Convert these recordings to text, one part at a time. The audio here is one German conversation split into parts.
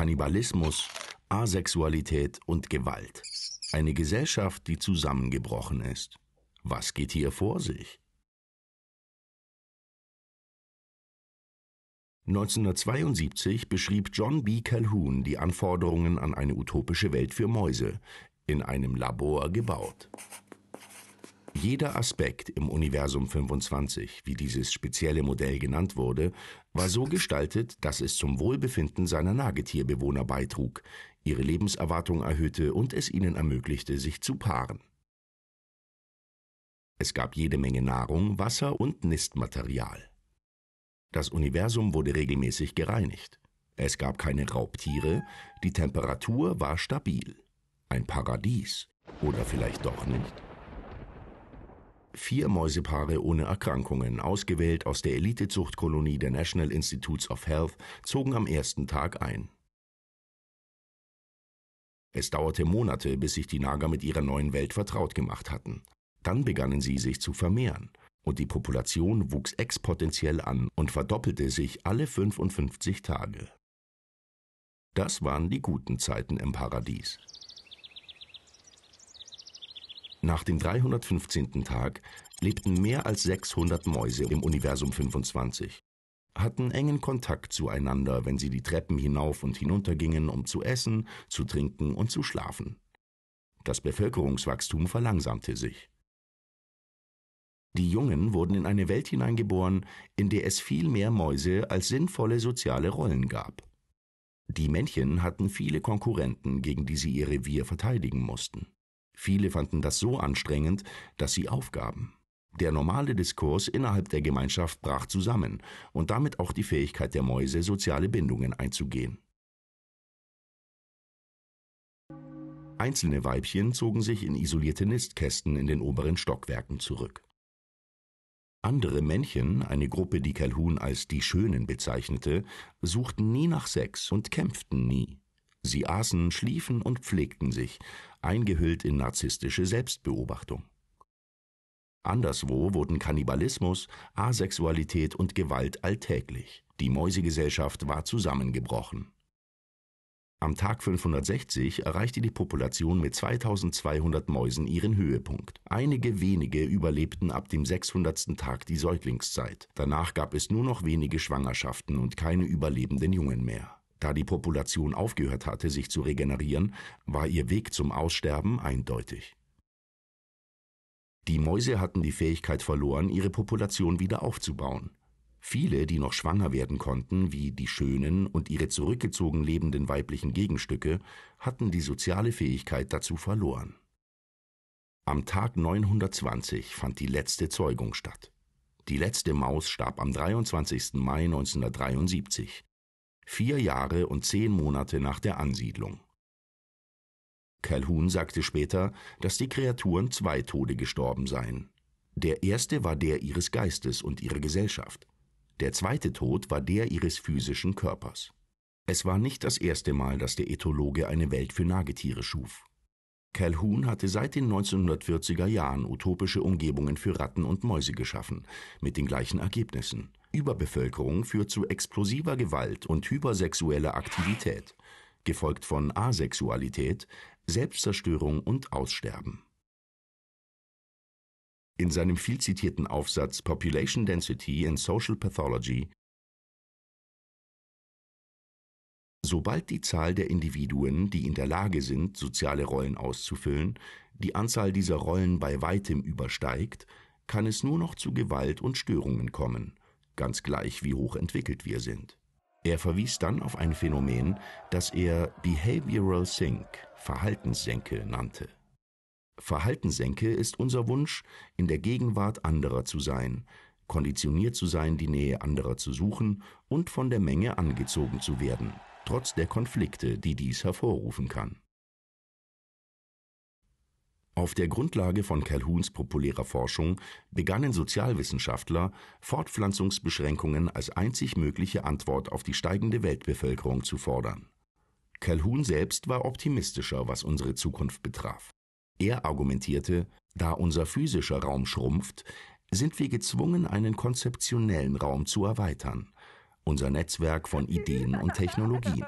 Kannibalismus, Asexualität und Gewalt. Eine Gesellschaft, die zusammengebrochen ist. Was geht hier vor sich? 1972 beschrieb John B. Calhoun die Anforderungen an eine utopische Welt für Mäuse, in einem Labor gebaut. Jeder Aspekt im Universum 25, wie dieses spezielle Modell genannt wurde, war so gestaltet, dass es zum Wohlbefinden seiner Nagetierbewohner beitrug, ihre Lebenserwartung erhöhte und es ihnen ermöglichte, sich zu paaren. Es gab jede Menge Nahrung, Wasser und Nistmaterial. Das Universum wurde regelmäßig gereinigt. Es gab keine Raubtiere, die Temperatur war stabil. Ein Paradies. Oder vielleicht doch nicht? Vier Mäusepaare ohne Erkrankungen, ausgewählt aus der Elitezuchtkolonie der National Institutes of Health, zogen am ersten Tag ein. Es dauerte Monate, bis sich die Nager mit ihrer neuen Welt vertraut gemacht hatten. Dann begannen sie sich zu vermehren, und die Population wuchs exponentiell an und verdoppelte sich alle 55 Tage. Das waren die guten Zeiten im Paradies. Nach dem 315. Tag lebten mehr als 600 Mäuse im Universum 25, hatten engen Kontakt zueinander, wenn sie die Treppen hinauf und hinunter gingen, um zu essen, zu trinken und zu schlafen. Das Bevölkerungswachstum verlangsamte sich. Die Jungen wurden in eine Welt hineingeboren, in der es viel mehr Mäuse als sinnvolle soziale Rollen gab. Die Männchen hatten viele Konkurrenten, gegen die sie ihr Revier verteidigen mussten. Viele fanden das so anstrengend, dass sie aufgaben. Der normale Diskurs innerhalb der Gemeinschaft brach zusammen und damit auch die Fähigkeit der Mäuse, soziale Bindungen einzugehen. Einzelne Weibchen zogen sich in isolierte Nistkästen in den oberen Stockwerken zurück. Andere Männchen, eine Gruppe, die Calhoun als die Schönen bezeichnete, suchten nie nach Sex und kämpften nie. Sie aßen, schliefen und pflegten sich, eingehüllt in narzisstische Selbstbeobachtung. Anderswo wurden Kannibalismus, Asexualität und Gewalt alltäglich. Die Mäusegesellschaft war zusammengebrochen. Am Tag 560 erreichte die Population mit 2200 Mäusen ihren Höhepunkt. Einige wenige überlebten ab dem 600. Tag die Säuglingszeit. Danach gab es nur noch wenige Schwangerschaften und keine überlebenden Jungen mehr. Da die Population aufgehört hatte, sich zu regenerieren, war ihr Weg zum Aussterben eindeutig. Die Mäuse hatten die Fähigkeit verloren, ihre Population wieder aufzubauen. Viele, die noch schwanger werden konnten, wie die schönen und ihre zurückgezogen lebenden weiblichen Gegenstücke, hatten die soziale Fähigkeit dazu verloren. Am Tag 920 fand die letzte Zeugung statt. Die letzte Maus starb am 23. Mai 1973, vier Jahre und zehn Monate nach der Ansiedlung. Calhoun sagte später, dass die Kreaturen zwei Tode gestorben seien. Der erste war der ihres Geistes und ihrer Gesellschaft. Der zweite Tod war der ihres physischen Körpers. Es war nicht das erste Mal, dass der Ethologe eine Welt für Nagetiere schuf. Calhoun hatte seit den 1940er Jahren utopische Umgebungen für Ratten und Mäuse geschaffen, mit den gleichen Ergebnissen. Überbevölkerung führt zu explosiver Gewalt und hypersexueller Aktivität, gefolgt von Asexualität, Selbstzerstörung und Aussterben. In seinem vielzitierten Aufsatz Population Density in Social Pathology Sobald die Zahl der Individuen, die in der Lage sind, soziale Rollen auszufüllen, die Anzahl dieser Rollen bei weitem übersteigt, kann es nur noch zu Gewalt und Störungen kommen ganz gleich wie hoch entwickelt wir sind. Er verwies dann auf ein Phänomen, das er Behavioral Sink, Verhaltenssenke nannte. Verhaltenssenke ist unser Wunsch, in der Gegenwart anderer zu sein, konditioniert zu sein, die Nähe anderer zu suchen und von der Menge angezogen zu werden, trotz der Konflikte, die dies hervorrufen kann. Auf der Grundlage von Calhouns populärer Forschung begannen Sozialwissenschaftler, Fortpflanzungsbeschränkungen als einzig mögliche Antwort auf die steigende Weltbevölkerung zu fordern. Calhoun selbst war optimistischer, was unsere Zukunft betraf. Er argumentierte, da unser physischer Raum schrumpft, sind wir gezwungen, einen konzeptionellen Raum zu erweitern, unser Netzwerk von Ideen und Technologien.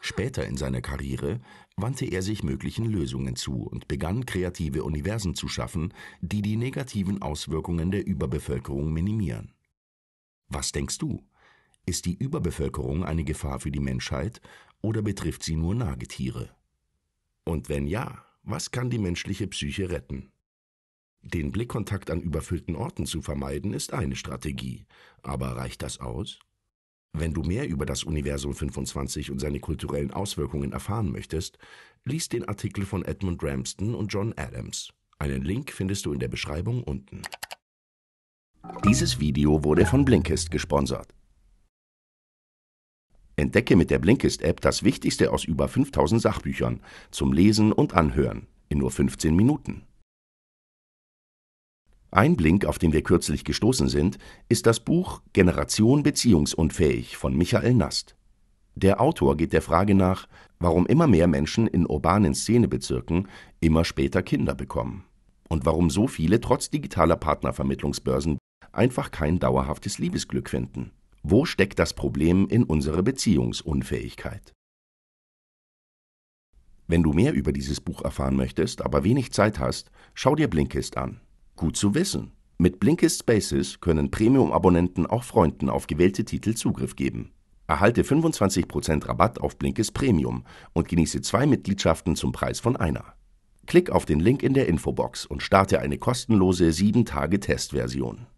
Später in seiner Karriere wandte er sich möglichen Lösungen zu und begann kreative Universen zu schaffen, die die negativen Auswirkungen der Überbevölkerung minimieren. Was denkst du? Ist die Überbevölkerung eine Gefahr für die Menschheit oder betrifft sie nur Nagetiere? Und wenn ja, was kann die menschliche Psyche retten? Den Blickkontakt an überfüllten Orten zu vermeiden ist eine Strategie, aber reicht das aus? Wenn du mehr über das Universum 25 und seine kulturellen Auswirkungen erfahren möchtest, lies den Artikel von Edmund Ramston und John Adams. Einen Link findest du in der Beschreibung unten. Dieses Video wurde von Blinkist gesponsert. Entdecke mit der Blinkist-App das Wichtigste aus über 5000 Sachbüchern zum Lesen und Anhören in nur 15 Minuten. Ein Blink, auf den wir kürzlich gestoßen sind, ist das Buch Generation beziehungsunfähig von Michael Nast. Der Autor geht der Frage nach, warum immer mehr Menschen in urbanen Szenebezirken immer später Kinder bekommen und warum so viele trotz digitaler Partnervermittlungsbörsen einfach kein dauerhaftes Liebesglück finden. Wo steckt das Problem in unserer Beziehungsunfähigkeit? Wenn du mehr über dieses Buch erfahren möchtest, aber wenig Zeit hast, schau dir Blinkist an. Gut zu wissen. Mit Blinkist Spaces können Premium-Abonnenten auch Freunden auf gewählte Titel Zugriff geben. Erhalte 25% Rabatt auf Blinkist Premium und genieße zwei Mitgliedschaften zum Preis von einer. Klick auf den Link in der Infobox und starte eine kostenlose 7-Tage-Testversion.